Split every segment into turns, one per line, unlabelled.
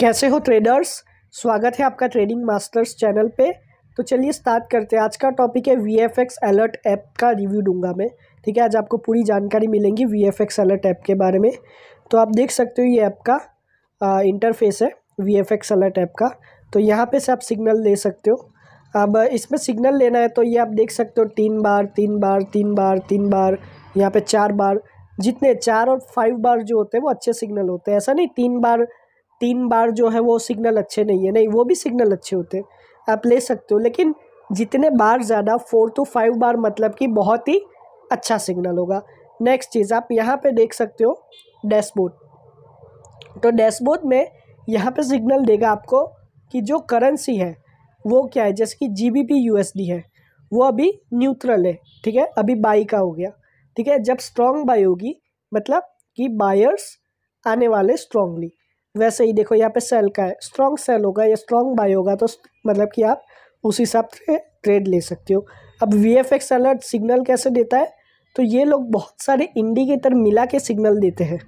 कैसे हो ट्रेडर्स स्वागत है आपका ट्रेडिंग मास्टर्स चैनल पे तो चलिए स्टार्ट करते हैं आज का टॉपिक है V F X alert app का रिव्यू दूंगा मैं ठीक है आज आपको पूरी जानकारी मिलेंगी V F X alert app के बारे में तो आप देख सकते हो ये ऐप का इंटरफेस है V F X alert app का तो यहाँ पे से आप सिग्नल ले सकते हो अब इसमें सिग्नल लेना है तो ये आप देख सकते हो तीन बार तीन बार तीन बार तीन बार यहाँ पर चार बार जितने चार और फाइव बार जो होते हैं वो अच्छे सिग्नल होते हैं ऐसा नहीं तीन बार तीन बार जो है वो सिग्नल अच्छे नहीं है नहीं वो भी सिग्नल अच्छे होते हैं आप ले सकते हो लेकिन जितने बार ज़्यादा फोर टू फाइव बार मतलब कि बहुत ही अच्छा सिग्नल होगा नेक्स्ट चीज़ आप यहाँ पे देख सकते हो डैशबोर्ड तो डैशबोर्ड में यहाँ पे सिग्नल देगा आपको कि जो करेंसी है वो क्या है जैसे कि G B P U S D है वो अभी न्यूट्रल है ठीक है अभी बाई का हो गया ठीक है जब स्ट्रॉन्ग बाई होगी मतलब कि बायर्स आने वाले स्ट्रांगली वैसे ही देखो यहाँ पे सेल का है स्ट्रॉन्ग सेल होगा या स्ट्रॉन्ग बाय होगा तो मतलब कि आप उस हिसाब से ट्रेड ले सकते हो अब V F X alert signal कैसे देता है तो ये लोग बहुत सारे इंडिकेटर मिला के सिग्नल देते हैं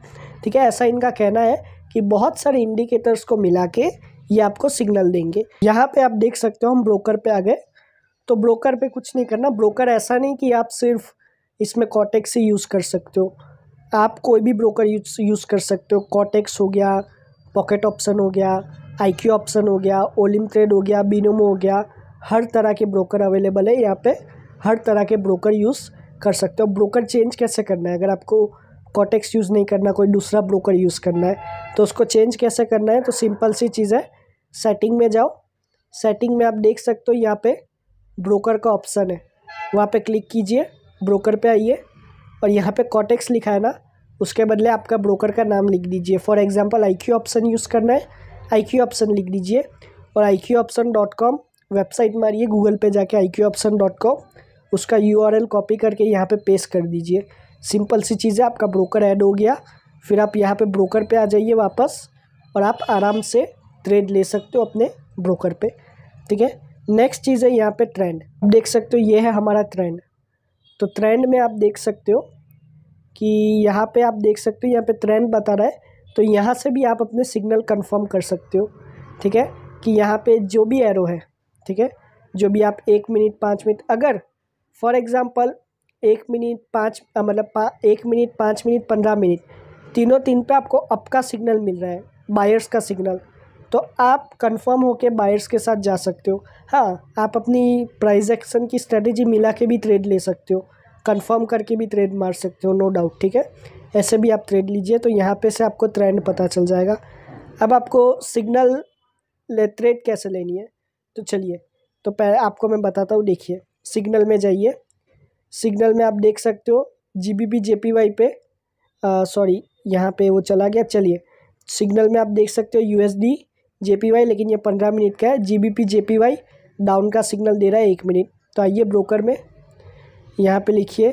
ठीक है ऐसा इनका कहना है कि बहुत सारे इंडिकेटर्स को मिला के ये आपको सिग्नल देंगे यहाँ पे आप देख सकते हो हम ब्रोकर पे आ गए तो ब्रोकर पे कुछ नहीं करना ब्रोकर ऐसा नहीं कि आप सिर्फ इसमें कॉटेक्स ही यूज़ कर सकते हो आप कोई भी ब्रोकर यूज यूज़ कर सकते हो कॉटेक्स हो गया पॉकेट ऑप्शन हो गया आई क्यू ऑप्शन हो गया ओलिम ट्रेड हो गया बीनोमो हो गया हर तरह के ब्रोकर अवेलेबल है यहाँ पे हर तरह के ब्रोकर यूज़ कर सकते हो ब्रोकर चेंज कैसे करना है अगर आपको कॉटेक्स यूज़ नहीं करना कोई दूसरा ब्रोकर यूज़ करना है तो उसको चेंज कैसे करना है तो सिंपल सी चीज़ है सेटिंग में जाओ सेटिंग में आप देख सकते हो यहाँ पर ब्रोकर का ऑप्शन है वहाँ पर क्लिक कीजिए ब्रोकर पे आइए और यहाँ पर कॉटेक्स लिखा है ना उसके बदले आपका ब्रोकर का नाम लिख दीजिए for I IQ option use करना है आईक्यू ऑप्शन लिख दीजिए और Q option dot com website मारिए गूगल पे जाके क्यू ऑप्शन डॉट कॉम उसका यू कॉपी करके यहाँ पे पेस्ट कर दीजिए सिंपल सी चीज़ है आपका ब्रोकर ऐड हो गया फिर आप यहाँ पे ब्रोकर पे आ जाइए वापस और आप आराम से ट्रेड ले सकते हो अपने ब्रोकर पे ठीक है नेक्स्ट चीज़ है यहाँ पे ट्रेंड आप देख सकते हो ये है हमारा ट्रेंड तो ट्रेंड में आप देख सकते हो कि यहाँ पे आप देख सकते हो यहाँ पे ट्रेंड बता रहा है तो यहाँ से भी आप अपने सिग्नल कंफर्म कर सकते हो ठीक है कि यहाँ पे जो भी एरो है ठीक है जो भी आप एक मिनट पाँच मिनट अगर फॉर एग्ज़ाम्पल एक मिनट पाँच मतलब पा, एक मिनट पाँच मिनट पंद्रह मिनट तीनों तीन पे आपको अप का सिग्नल मिल रहा है बायर्स का सिग्नल तो आप कंफर्म होकर बायर्स के साथ जा सकते हो हाँ आप अपनी प्राइजेक्शन की स्ट्रेटेजी मिला के भी ट्रेड ले सकते हो कंफर्म करके भी ट्रेड मार सकते हो नो डाउट ठीक है ऐसे भी आप ट्रेड लीजिए तो यहाँ पे से आपको ट्रेंड पता चल जाएगा अब आपको सिग्नल ले ट्रेड कैसे लेनी है तो चलिए तो पहले आपको मैं बताता हूँ देखिए सिग्नल में जाइए सिग्नल में आप देख सकते हो G B P J P Y पे सॉरी यहाँ पे वो चला गया चलिए सिग्नल में आप देख सकते हो U S D J P Y लेकिन ये पंद्रह मिनट का है G B P J P Y down का सिग्नल दे रहा है एक मिनट तो आइए ब्रोकर में यहाँ पे लिखिए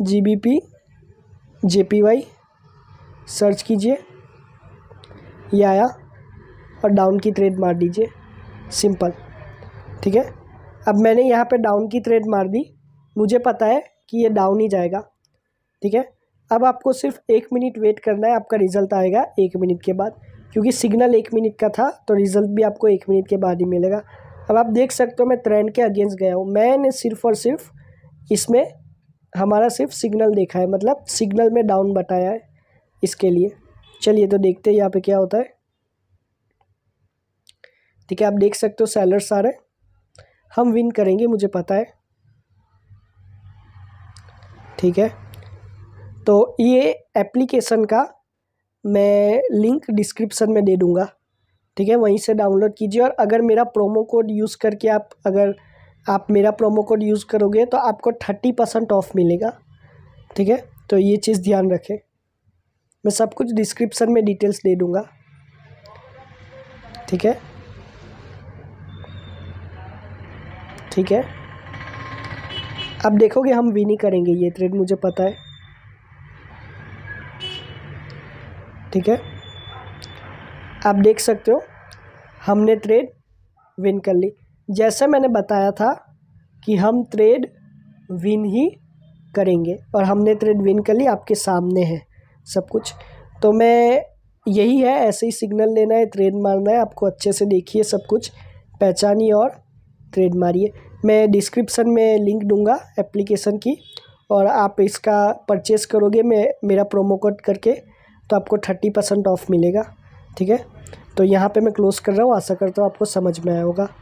G B P J P Y search कीजिए यह आया और डाउन की थ्रेड मार दीजिए सिंपल ठीक है अब मैंने यहाँ पे डाउन की थ्रेड मार दी मुझे पता है कि ये डाउन ही जाएगा ठीक है अब आपको सिर्फ एक मिनट वेट करना है आपका रिज़ल्ट आएगा एक मिनट के बाद क्योंकि सिग्नल एक मिनट का था तो रिज़ल्ट भी आपको एक मिनट के बाद ही मिलेगा अब आप देख सकते हो मैं ट्रेंड के अगेंस्ट गया हूँ मैंने सिर्फ और सिर्फ इसमें हमारा सिर्फ सिग्नल देखा है मतलब सिग्नल में डाउन बताया है इसके लिए चलिए तो देखते हैं यहाँ पे क्या होता है ठीक है आप देख सकते हो सैलर्स आ रहे हैं हम विन करेंगे मुझे पता है ठीक है तो ये एप्लीकेशन का मैं लिंक डिस्क्रिप्शन में दे दूँगा ठीक है वहीं से डाउनलोड कीजिए और अगर मेरा प्रोमो कोड यूज़ करके आप अगर आप मेरा प्रोमो कोड यूज़ करोगे तो आपको थर्टी परसेंट ऑफ मिलेगा ठीक है तो ये चीज़ ध्यान रखें मैं सब कुछ डिस्क्रिप्सन में डिटेल्स दे दूँगा ठीक है ठीक है अब देखोगे हम विनी करेंगे ये थ्रेड मुझे पता है ठीक है आप देख सकते हो हमने ट्रेड विन कर ली जैसे मैंने बताया था कि हम ट्रेड विन ही करेंगे और हमने ट्रेड विन कर ली आपके सामने है सब कुछ तो मैं यही है ऐसे ही सिग्नल लेना है ट्रेड मारना है आपको अच्छे से देखिए सब कुछ पहचानिए और ट्रेड मारिए मैं डिस्क्रिप्सन में लिंक दूंगा एप्लीकेशन की और आप इसका परचेस करोगे मैं मेरा प्रोमो कोड करके तो आपको थर्टी परसेंट ऑफ मिलेगा ठीक है तो यहाँ पे मैं क्लोज़ कर रहा हूँ आशा करता हूँ आपको समझ में आया होगा